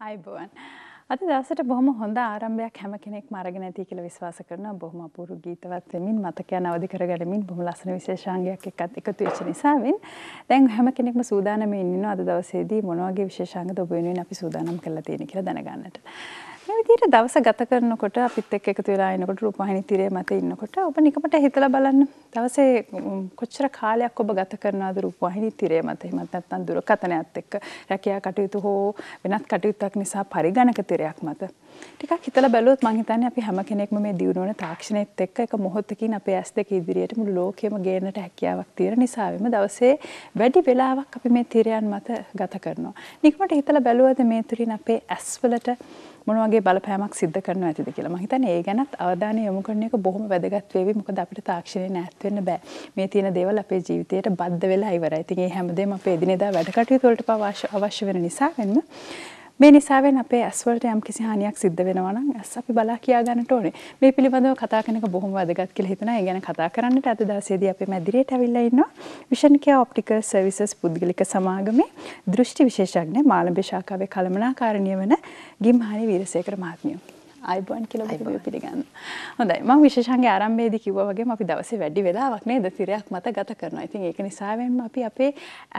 අයිබුවන්. අද දවසට බොහොම හොඳ ආරම්භයක් හැම කෙනෙක් අරගෙන ඇති කියලා විශ්වාස කරනවා. බොහොම අපූර්ව ගීතවත් වෙමින් මතකයන් අවදි කරගැනීමෙන් බොහොම ලස්සන විශේෂාංගයක් එක්කත් එකතු වෙච්ච නිසාවෙන් දැන් හැම කෙනෙක්ම සූදානම් වෙන්න ඉන්නවා අද දවසේදී මොන වගේ විශේෂාංගද ඔබ වෙනුවෙන් අපි සූදානම් කරලා තියෙන්නේ කියලා දැනගන්නට. විදිහට දවස ගත කරනකොට අපිත් එක්ක එකතු වෙලා ඉනකොට රූපවාහිනී තිරය මත ඉන්නකොට ඔබ නිකමට හිතලා බලන්න දවසේ කොච්චර කාලයක් ඔබ ගත කරනවද රූපවාහිනී තිරය මත එහෙමත් නැත්නම් දුරකථනයත් එක්ක රැකියා කටයුතු හෝ වෙනත් කටයුත්තක් නිසා පරිගණක තිරයක් මත ටිකක් හිතලා බැලුවොත් මං හිතන්නේ අපි හැම කෙනෙක්ම මේ දියුණු වන තාක්ෂණයත් එක්ක එක මොහොතකින් අපේ ඇස් දෙක ඉදිරියට මුළු ලෝකෙම ගේන්නට හැකියාවක් තියෙන නිසාවෙම දවසේ වැඩි වෙලාවක් අපි මේ තිරයන් මත ගත කරනවා. නිකමට හිතලා බැලුවද මේ තුරින් අපේ ඇස්වලට මොන වගේ බලපෑමක් සිද්ධ කරනවා ඇතිද කියලා. මම හිතන්නේ ඒ ගැනත් අවධානය යොමු කරන එක බොහොම වැදගත් වේවි. මොකද අපිට තාක්ෂණය නැත් වෙන්න බෑ. මේ තියෙන දේවල් අපේ ජීවිතයට බද්ධ වෙලා ඉවරයි. ඉතින් ඒ හැමදේම අපේ එදිනෙදා වැඩ කටයුතු වලට අවශ්‍ය වෙන නිසා වෙන්න මේ නිසාවෙන් අපේ ඇස්වලට යම් කිසි හානියක් සිද්ධ වෙනවා නම් ඇස් අපි බලා කියා ගන්නට ඕනේ. මේ පිළිබඳව කතා කරන එක බොහොම වැදගත් කියලා හිතනවා. ඒ ගැන කතා කරන්නට අද දවසේදී අපි මැදිරියට අවිල්ලා ඉන්නවා. Vision Care Optical Services පුද්ගලික සමාගමේ දෘෂ්ටි විශේෂඥ මාළඹ ශාඛාවේ කළමනාකාරණිය වන ගිම්හානි වීරසේකර මහත්මිය. අයිබන් කියල පිළිගන්න හොඳයි මං විශෂන්ගේ ආරම්භේදි කිව්ව වගේ අපි දවස වැඩි වෙලාවක් නේද තිරයක් මත ගත කරනවා ඉතින් ඒක නිසාවෙන්ම අපි අපේ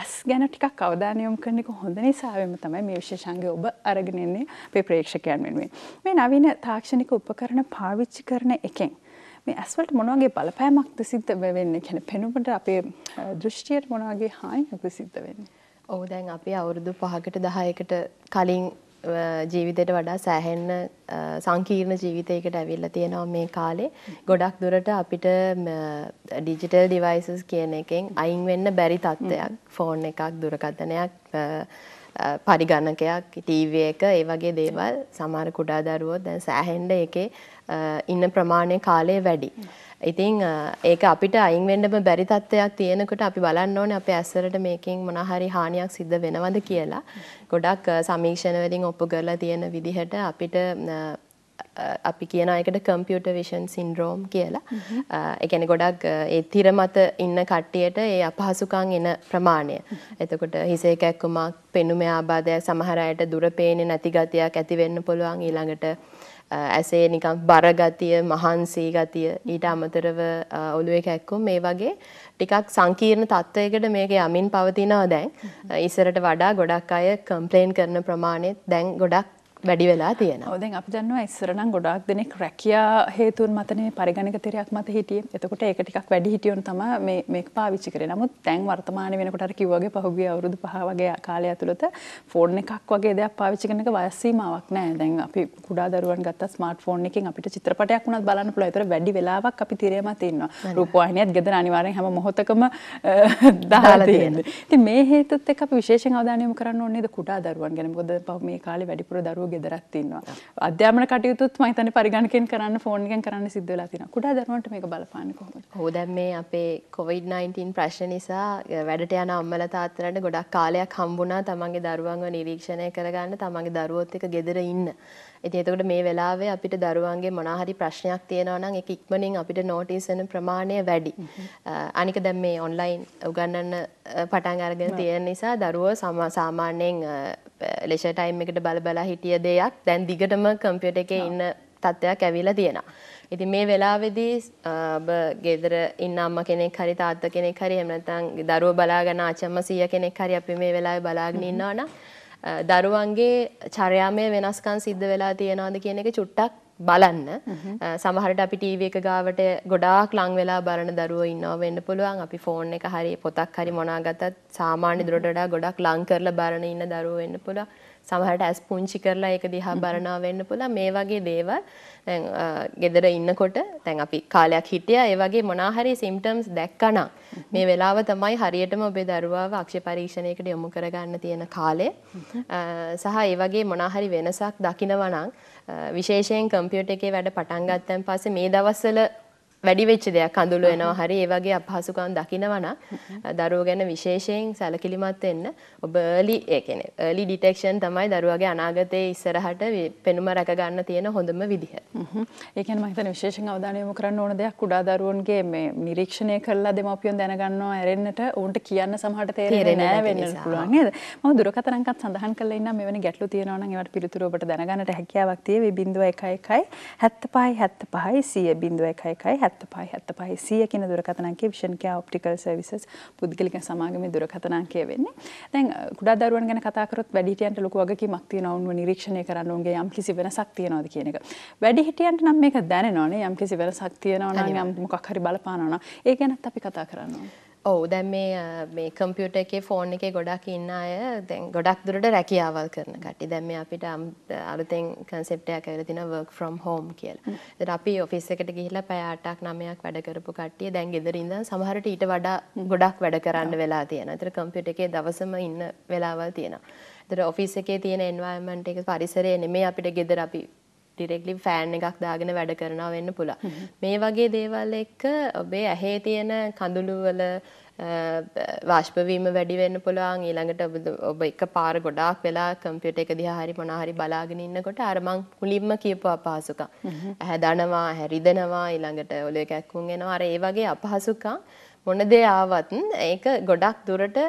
ඇස් ගැන ටිකක් කවධානයම් කරනෙක හොඳ නිසාවෙන්ම තමයි මේ විශෂන්ගේ ඔබ අරගෙනෙන්නේ පේ ප්‍රේක්ෂකයන් වෙනුවෙන් මේ නවීන තාක්ෂණික උපකරණ පාවිච්චි කරන එකෙන්. මේ ඇස්වලට මොනවගේ බලපෑමක්ද සිද්ධ වෙන්න කැන පෙනුමට අපේ දෘෂ්ටියට මොනවගේ හායිනක්ද සිද්ධ වෙන්න. ඔහු දැන් අපේ අවුරුදු පහකට දහයකට කලින් ජීවිතයට වඩා සෑහෙන්න සංකීර්ණ ජීවිතයකට ඇවිල්ලා තියෙනවා මේ කාලේ. ගොඩක් දුරට අපිට ඩිජිටල් ඩිවයිසස් කියන එකෙන් අයින් වෙන්න බැරි තත්ත්වයක්. ෆෝන් එකක් දුරකථනයක් පරිගණකයක් ටීවී එක ඒ වගේ දේවල් සමහර කුඩා දරුවෝ දැන් සෑහෙන්න එකේ ඉන්න ප්‍රමාණය කාලය වැඩි. ඉතින් ඒක අපිට අයින් වෙන්නම බැරි තත්ත්වයක් තියෙනකොට අපි බලන්න ඕනේ අපේ ඇස්වලට මේකෙන් මොන හරි හානියක් සිද්ධ වෙනවද කියලා. ගොඩක් සමීක්ෂණ වලින් ඔප්පු කරලා තියෙන විදිහට අපිට අපි කියන එකට කම්පියුට විෂන් සින්ඩ්‍රෝම් කියලා එකන ගොඩක් ඒ තිරමත ඉන්න කට්ටියට ඒ අපහසුකං එන ප්‍රමාණය. එතකොට හිසේ කැක්කුමක් පෙනුම ආබාධයක් සමහරයට දුරපේන නැතිගතියක් ඇතිවෙන්න පුළුවන් ඊළඟට ඇසේ නිකම් බරගතිය මහන්සී ගතිය ඊට අමතරව ඔළුවේ කැක්කුම් මේ වගේ ටිකක් සංකීර්ණ තත්ත්වයකට මේක යමින් පවතිනවා දැන් ඉස්සරට වඩා ගොඩක් අය කම්ප්ලේන් කරන ප්‍රමාණයත් දැන් ගොඩක් වැඩි වෙලා තියෙන දැන් අපි දන්නවා ඉස්සරනම් ගොඩක් දෙනෙක් රැකියා හේතුන් මතනේ පරිගණක තෙරයක් මත හිටිය එතකොට ඒක ටිකක් වැඩි හිටියොන් තම මේ පාවිච්චි කරේ නමුත් දැන් වර්තමාන වෙනකොට කිව්වගේ පහුගිය අවුරුදු පහ වගේ කාලය ඇතුළත ෆෝන් එකක් වගේ දෙයක් පාවිච්චි කරනක වයස්සීමාවක් නෑ දැන් අපි කුඩා දරුවන් ගත්ත ස්මාර්ට් ෆෝන් එකෙන් අපිට චිත්‍රපටයක් වුණත් බලන්න පුළුවන් ඒතර වැඩි වෙලාවක් අපි තිරේම තියෙනවා රූපවාහිනියත් ගෙදර අනිවාර්යෙන් හැම මොහොතකම දාලා තියෙනවා ඉතින් මේ හේතුත් එක්ක අපි විශේෂයෙන් අවධානය යොමු කරන්න ඕනේ ද කුඩා දරුවන් ගැන මොකද මේ කාලේ වැඩිපුර දරුවෝ ගෙදරත් ඉන්නවා අධ්‍යාපන කටයුතුත් මහිතන පරිගණකෙන් කරන්න ෆෝන්ගෙන් කරන්න සිද්ධවෙලා තින කුඩා දරුවන්ට මේක බලපාන්න කොහොමද හෝදැන් මේ අපේ කොවිD-19 ප්‍රශ්න නිසා වැඩට යන අම්මල තාත්තලට ගොඩක් කාලයක් හම්බුණා තමන්ගේ දරුවන්ව නිරීක්ෂණය කරගන්න තමන්ගේ දරුවොත් එක ගෙදර ඉන්න ඉතින් එතකොට මේ වෙලාවේ අපිට දරුවන්ගේ මොනාහරි ප්‍රශ්නයක් තියෙනවා නම් ඒක ඉක්මනින් අපිට නෝටිස් වෙන ප්‍රමාණය වැඩි. අනික දැන් මේ ඔන්ලයින් උගන්වන්න පටන් අරගෙන තියෙන නිසා දරුවෝ සාමාන්‍යයෙන් ලෙෂර් ටයිම් එකට බල බලා හිටිය දෙයක් දැන් දිගටම කම්පියුටර් එකේ ඉන්න තත්ත්වයක් ඇවිල්ලා තියෙනවා. ඉතින් මේ වෙලාවේදී ඔබ ගෙදර ඉන්න අම්මා කෙනෙක් හරි තාත්තා කෙනෙක් හරි එහෙම නැත්නම් දරුවෝ බලාගෙන ආච්චි අම්මා සීයා කෙනෙක් හරි අපි මේ වෙලාවේ බලාගෙන ඉන්නවා නම් දරුවන්ගේ චරයාමය වෙනස්කන් සිද්ධ වෙලා තියෙනවාද කියන එක චුට්ටක් බලන්න සමහරට අපි ටීව එක ගාවට ගොඩාක් ලං වෙලා බලන දරුවෝ ඉන්නවා වෙන්න පුළුවන් අපි ෆෝන් එක හරි පොතක් හරි මොනාගතත් සාමාන්‍ය දුරට වඩා ගොඩක් ලං කරලා බලන ඉන්න දරුවෝ වෙන්න පුළුවන් සමහට ඇස් පුංචි කරලා එක දිහා බරණා වෙන්න පුළ මේ වගේ දේවල් ගෙදර ඉන්නකොට තැන් අපි කාලයක් හිටිය ඒ වගේ මොනාහරි සිම්ටම්ස් දැක්කනා මේ වෙලාව තමයි හරියටම ඔබේ දරුවාව අක්ෂ පරීක්ෂණයකට යොමු කරගන්න තියෙන කාලේ සහ ඒ වගේ මොනාහරි වෙනසක් දකිනවනං විශේෂයෙන් කම්පියුට එකේ වැඩ පටන්ගත්තැන් පස්සේ මේ දවස්සල වැඩි වෙච්ච දෙයක් අඳුල වෙනවා හරි ඒ වගේ අපහසුකම් දකිනවනම් දරුවෝ ගැන විශේෂයෙන් සැලකිලිමත් වෙන්න ඔබ early ඒ කියන්නේ early detection තමයි දරුවාගේ අනාගතයේ ඉස්සරහට පෙනුම රැක ගන්න තියෙන හොඳම විදිහ. ඒ කියන්නේ මම හිතන්නේ විශේෂයෙන් අවධානය යොමු කරන්න ඕන දෙයක් කුඩා දරුවන්ගේ මේ නිරීක්ෂණය කරලා දෙමාපියන් දැනගන්නවා ඇරෙන්නට උන්ට කියන්න සමහරට තේරෙන්නේ නැහැ වෙන්න පුළුවන් නේද? මම දුරකථනකත් සඳහන් කරලා ඉන්නම් මෙවැනි ගැටලු තියෙනවා නම් ඒවට පිළිතුර ඔබට දැනගන්නට හැකියාවක් තියෙවි 0111 75 75 100 0111 හැත්ත පයි හැත්ත පහි සිය කියන දුරකතනන්ගේ විෂන්කයා ඔප්ටිකල් සවිසස් පුද්ගලික සමාගම දුරකතනන්කය වෙන්නේ තැන් ගොඩා දරුවන් ගැන කතාකරොත් වැඩිහිටියන්ට ලොකු වගේ මක්තිය නොවුන්ව නිරීක්ෂණය කරන්න උන්ගේ යම් කිසි වෙනසක් තියෙනවද කියන එක වැඩිහිටියන්ට නම් මේක දැනෙනවනේ යම් කිසි වෙනසක් තියෙනවා නම් මොකක් හරි බලපානවා ඒක ගැනත් අපි කතා කරනවා ඔවු දැන් මේ මේ කම්පියුට එකේ ෆෝන් එකේ ගොඩක් ඉන්න අය දැන් ගොඩක් දුරට රැකියාවල් කරන කටි දැන් මේ අපිට අලුතෙන් කන්සෙප්ටයක් ඇවිල්ලා තිනවා work from home කියලා. ඒත් අපි ඔෆිස් එකට ගිහිල්ලා පැය 8ක් 9ක් වැඩ කරපු කට්ටිය දැන් ගෙදර ඉඳන් සමහරට ඊට වඩා ගොඩක් වැඩ කරන්න වෙලා තියෙනවා. ඒතර කම්පියුටර් එකේ දවසම ඉන්න වෙලාවල් තියෙනවා. ඒතර ඔෆිස් එකේ තියෙන එන්වයරන්මන්ට් එක පරිසරය නෙමෙයි අපිට ගෙදර අපි ඩිරෙක්ලි ෆෑන් එකක් දාගෙන වැඩ කරනවා වෙන්න පුළුවන්. මේ වගේ දේවල් එක්ක ඔබේ ඇහි තියෙන කඳුළු වල වාශ්පවීම වැඩි වෙන්න පුළුවන් ඊළඟට ඔබ එක පාර ගොඩාක් වෙලා කම්පියුටර් එක දිහා හරි මොනවා හරි බලාගෙන ඉන්නකොට අර මං මුලින්ම කියපු අපහසුකම් ඇහැදනවා හැරිදෙනවා ඊළඟට ඔලුවේ කැක්කුම් එනවා අර ඒ වගේ අපහසුකම් මොන දේ ආවත් ඒක ගොඩක් දුරට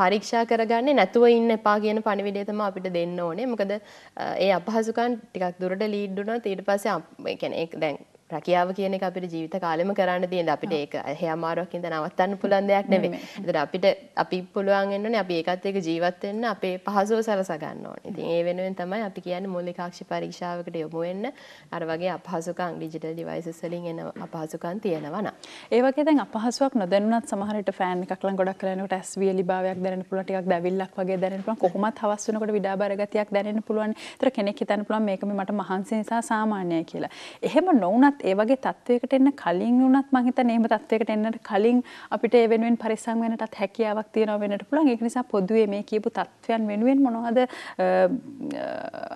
පරීක්ෂා කරගන්නේ නැතුව ඉන්න එපා කියන පණිවිඩය තමයි අපිට දෙන්න ඕනේ. මොකද ඒ අපහසුකම් ටිකක් දුරට ලීඩ් වුණොත් ඊට පස්සේ ඒ කියන්නේ දැන් රැකියාව කියන එක අපිට ජීවිත කාලෙම කරන්න තියෙන අපිට ඒක ඇහැ අමාරුවක්කින්ද නවත්තන්න පුළුවන් දෙයක් නෙමෙයි. ඒතර අපිට අපි පුළුවන් වෙන්නේ අපි ඒකත් එක්ක ජීවත් වෙන්න අපේ පහසුව සලසා ගන්න ඕනේ. ඉතින් ඒ වෙනුවෙන් තමයි අපි කියන්නේ මූලික ආක්ෂි පරීක්ෂාවකට යොමු වෙන්න. අර වගේ අපහසුකම් ඩිජිටල් ඩිවයිසස් වලින් එන අපහසුකම් තියෙනවා නම්. ඒ වගේ දැන් අපහසුයක් නොදැනුණත් සමහර විට ෆෑන් එකක් ළඟ ගොඩක් කරලා යනකොට ඇස් වියලි භාවයක් දැනෙන්න පුළුවන් ටිකක් දැවිල්ලක් වගේ දැනෙන්න පුළුවන් කොහොමත් හවස් වෙනකොට විඩා බර ගතියක් දැනෙන්න පුළුවන්. ඒතර කෙනෙක් හිතන්න පුළුවන් මේක මේ මට මහන්සි නිසා සාමාන්‍යයි කියලා. එහෙම නොවුණත් වුණත් ඒ වගේ තත්ත්වයකට එන්න කලින් වුණත් මං හිතන්නේ එහෙම තත්ත්වයකට එන්නට කලින් අපිට ඒ වෙනුවෙන් පරිස්සම් වෙන්නටත් හැකියාවක් තියෙනවා වෙන්නට පුළුවන්. ඒක නිසා පොදුවේ මේ කියපු තත්ත්වයන් වෙනුවෙන් මොනවද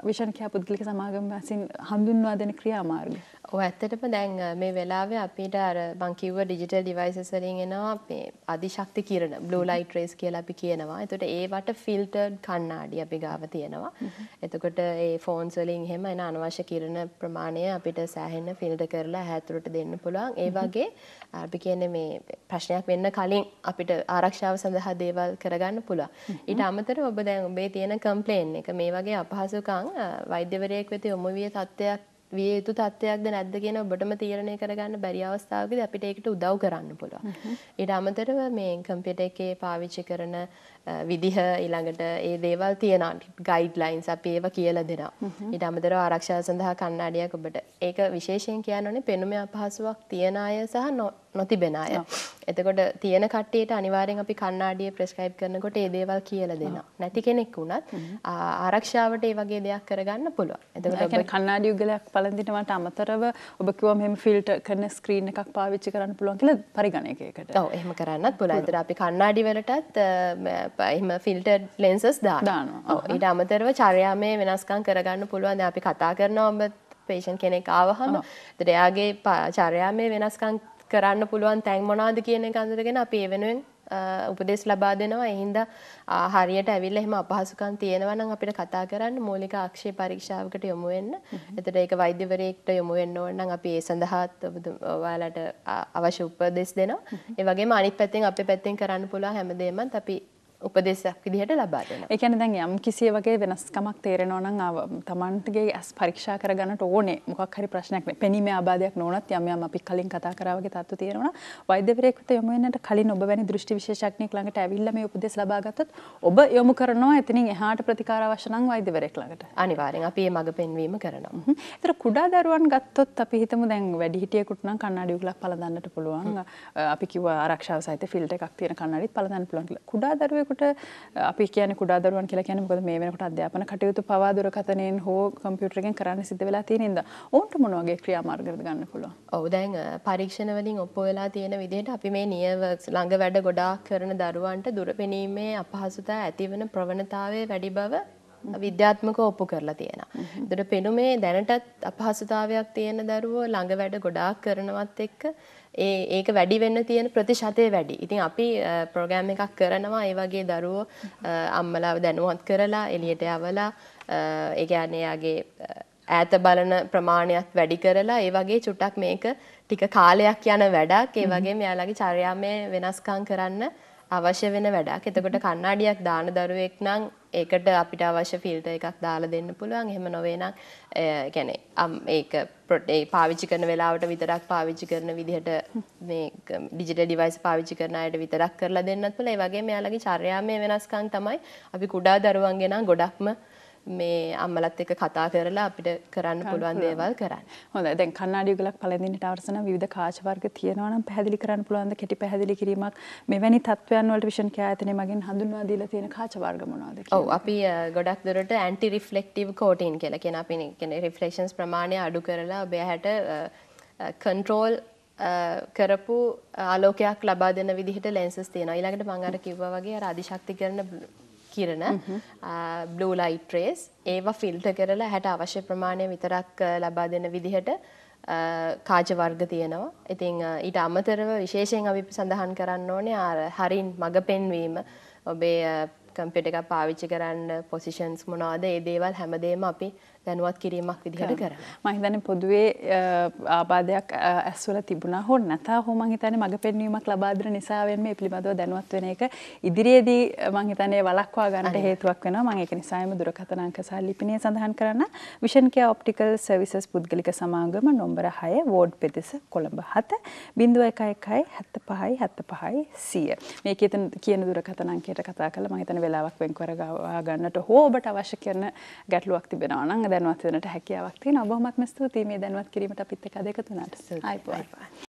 විෂන් කියා පුද්ගලික සමාගම් වශයෙන් හඳුන්වා දෙන ක්‍රියාමාර්ග? ඔව් ඇත්තටම දැන් මේ වෙලාවේ අපිට අර මං කිව්ව ඩිජිටල් ඩිවයිසස් වලින් එනවා මේ අධිශක්ති කිරණ බ්ලූ ලයිට් රේස් කියලා අපි කියනවා. එතකොට ඒවට ෆිල්ටර්ඩ් කණ්ණාඩි අපි ගාව තියෙනවා. එතකොට ඒ ෆෝන්ස් වලින් එහෙම එන අනවශ්‍ය කිරණ ප්‍රමාණය අපිට සෑහෙන ෆිල්ටර් කරලා ඇතුළට දෙන්න පුළුවන්. ඒ වගේ අපි කියන්නේ මේ ප්‍රශ්නයක් වෙන්න කලින් අපිට ආරක්ෂාව සඳහා දේවල් කරගන්න පුළුවන්. ඊට අමතරව ඔබ දැන් ඔබේ තියෙන කම්ප්ලේන් එක මේ වගේ අපහසුකම් වෛද්‍යවරයෙක් වෙත යොමු විය තත්ත්වයක් විය යුතු තත්ත්වයක්ද නැද්ද කියන ඔබටම තීරණය කරගන්න බැරි අවස්ථාවකදී අපිට ඒකට උදව් කරන්න පුළුවන්. ඊට අමතරව මේ කම්පියුටර් එකේ පාවිච්චි කරන විදිහ ඊළඟට ඒ දේවල් තියෙන ගයිඩ්ලයින්ස් අපි ඒව කියලා දෙනවා. ඊට අමතරව ආරක්ෂාව සඳහා කණ්ණාඩියක් ඔබට ඒක විශේෂයෙන් කියන්න ඕනේ පෙනුමේ අපහසුාවක් තියන අය සහ නොතිබෙන අය. එතකොට තියෙන කට්ටියට අනිවාර්යෙන් අපි කණ්ණාඩියේ ප්‍රෙස්ක්‍රයිබ් කරනකොට ඒ දේවල් කියලා දෙනවා. නැති කෙනෙක් වුණත් ආරක්ෂාවට ඒ වගේ දෙයක් කරගන්න පුළුවන්. එතකොට ඒ කියන්නේ කණ්ණාඩි යුගලයක් පළඳිනවට අමතරව ඔබ කිව්වා මෙහෙම ෆිල්ටර් කරන ස්ක්‍රීන් එකක් පාවිච්චි කරන්න පුළුවන් කියලා පරිගණකයකට. ඔව් එහෙම කරන්නත් පුළුවන්. ඒතර අපි කණ්ණාඩි වලටත් එහෙම ෆිල්ටර් ලෙන්සස් දානවා. ඔව් ඊට අමතරව චර්යාමය වෙනස්කම් කරගන්න පුළුවන්. දැන් අපි කතා කරනවා ඔබ පේෂන් කෙනෙක් ආවහම එතකොට එයාගේ චර්යාමය වෙනස්කම් කරන්න පුළුවන් තැන් මොනවාද කියන එක අඳුරගෙන අපි ඒ වෙනුවෙන් උපදෙස් ලබා දෙනවා. ඒ හින්දා හරියට ඇවිල්ලා එහෙම අපහසුකම් තියෙනවා නම් අපිට කතා කරන්න මූලික ආක්ෂේ පරීක්ෂාවකට යොමු වෙන්න. එතකොට ඒක වෛද්‍යවරයෙක්ට යොමු වෙන්න ඕන නම් අපි ඒ සඳහාත් ඔයාලට අවශ්‍ය උපදෙස් දෙනවා. ඒ වගේම අනිත් පැත්තෙන් අපේ පැත්තෙන් කරන්න පුළුවන් හැමදේමත් අපි උපදේශයක් විදිහට ලබා දෙනවා. ඒ කියන්නේ දැන් යම් කිසි වගේ වෙනස්කමක් තේරෙනවා නම් තමන්ගේ ඇස් පරීක්ෂා කරගන්නට ඕනේ. මොකක් හරි ප්‍රශ්නයක් නේ. පෙනීමේ ආබාධයක් නොවුනත් යම් යම් අපි කලින් කතා කරා වගේ තත්ත්ව තියෙනවා. වෛද්‍යවරයෙකුට යොමු වෙන්නට කලින් ඔබ වැනි දෘෂ්ටි විශේෂඥයෙක් ළඟට ඇවිල්ලා මේ උපදෙස් ලබා ගත්තොත් ඔබ යොමු කරනවා එතනින් එහාට ප්‍රතිකාර අවශ්‍ය නම් වෛද්‍යවරයෙක් ළඟට. අනිවාර්යෙන් අපි මේ මඟ පෙන්වීම කරනවා. ඒතර කුඩා දරුවන් ගත්තොත් අපි හිතමු දැන් වැඩිහිටියෙකුට නම් කණ්ණාඩි උගලක් පළඳන්නට පුළුවන්. අපි කිව්වා ආරක්ෂාව සහිත ෆිල්ටර් එකක් තියෙන කණ්ණාඩිත් පළඳන්න පුළුවන් කියලා. කුඩා දරුවෙකු එතකොට අපි කියන කුඩා දරුවන් කියලා කියන්නේ මොකද මේ වෙනකොට අධ්‍යාපන කටයුතු පවා දුරකථනයෙන් හෝ කම්පියුටර් එකෙන් කරන්න සිද්ධ වෙලා තියෙන ඉඳ ඔවුන්ට මොන වගේ ක්‍රියාමාර්ගද ගන්න පුළුවන්? ඔව් දැන් පරීක්ෂණ වලින් ඔප්පු වෙලා තියෙන විදිහට අපි මේ නියව ළඟ වැඩ ගොඩාක් කරන දරුවන්ට දුරපෙනීමේ අපහසුතාව ඇතිවන ප්‍රවණතාවය වැඩි බව විද්‍යාත්මක ඔප්පු කරලා තියෙනවා. එතකොට පෙනුමේ දැනටත් අපහසුතාවයක් තියෙන දරුවෝ ළඟ වැඩ ගොඩාක් කරනවත් එක්ක ඒ ඒක වැඩි වෙන්න තියෙන ප්‍රතිශතය වැඩි. ඉතින් අපි ප්‍රෝග්‍රෑම් එකක් කරනවා ඒ වගේ දරුවෝ අම්මලාව දැනුවත් කරලා එළියට යවලා ඒ කියන්නේ යාගේ ඈත බලන ප්‍රමාණයක් වැඩි කරලා ඒ වගේ චුට්ටක් මේක ටික කාලයක් යන වැඩක් ඒ වගේම යාළගේ චර්යාමය වෙනස්කම් කරන්න අවශ්‍ය වෙන වැඩක්. එතකොට කණ්ණාඩියක් දාන දරුවෙක් නම් ඒකට අපිට අවශ්‍ය ෆිල්ට එකක් දාලා දෙන්න පුළුවන් එහෙම නොවේනම් ගැන ඒක පොටේ පාවිච්චි කරන වෙලාවට විතරක් පාවිච්චි කරන විදිහට මේ ඩිජිට ඩිවයිස් පාවිච්චි කරන අයට විතරක් කරලා දෙන්නත් පුළ ඒ වගේ මෙයාලගේ චර්යාමය වෙනස්කම් තමයි අපි කුඩා දරුවන්ගෙන ගොඩක්ම මේ අම්මලත් එක කතා කරලා අපිට කරන්න පුළුවන් දේවල් කරන්න හොඳ දැන් කන්නාඩි ගලක් පලඳින්නට අවසන විධ කාශවර්ග තියෙනවනම් පැහදිලි කරන්න පුළුවන්ද කෙටි පැහදිලි කිරීමක් මෙවැනි තත්වයන් වලට විෂන් කෑතන මගින් හඳුන්වා දීලා තියෙන කාචවර්ග මොනවාද ඔව් අපි ගොඩක් දුරට ඇන්ටි රිෆ්ලෙක්ටිව් කෝටින් කියලා කියන අපි කියන රිෆ්ලෙක්ෂන්ස් ප්‍රමාණය අඩු කරලා ඔබ ඇහැට කන්ට්‍රෝල් කරපු ආලෝකයක් ලබා දෙන විදිහට ලෙන්සස් තියෙනවා ඊළඟට මං අර කිව්වා වගේ අර අධිශක්ති කරන කිරණ බ්ලූ ලයිට් රේස් ඒවා ෆිල්ට කරලා හැට අවශ්‍ය ප්‍රමාණය විතරක් ලබා දෙන විදිහට කාජ වර්ග තියෙනවා. ඉතින් ඊට අමතරව විශේෂයෙන් අපි සඳහන් කරන්න ඕනේ අර හරින් මඟ පෙන්වීම ඔබේ කම්පියුටර් එක පාවිච්චි කරන්න පොසිෂන්ස් මොනවද ඒ දේවල් හැමදේම අපි දැනුවත් කිරීමක් විදිහට කර මහිතන පොදුවේ ආබාධයක් ඇස්වල තිබුණා හො නැතා හෝ මහිතන මඟ පෙන්වීමක් ලබාදර නිසාවෙන් මේ පිළිබඳව දැනුවත් වෙන එක ඉදිරියේදී මංහිතනය වලක්වා ගන්නට හේතුවක් වෙන මංඒක නිසායම දුරකතනාංක සහ ලිපිනය සඳහන් කරන්න විෂන්කය ඔප්ටිකල් සවිසස් පුද්ගලික සමාගම නොම්බර හය වෝඩ් පෙදෙස කොළඹ හත බිඳුව එකයි එකයි හැත්ත පහයි හැත්ත පහයි සිය මේ කියතන කියන දුරකතනංකයට කතා කළ මහිතන වෙලාවක් වෙන් කරගවා ගන්නට හෝබට අවශ්‍ය කරන ගැටලුවක් තිබෙනවනන් දැනුවත් වෙනට හැකියාවක් තියෙනවා. බොහොමත්ම ස්තුතියි මේ දැනුවත් කිරීමට අපිත් එක්ක අද එකතු වුණාට. ආයිපෝ ආයිපෝ.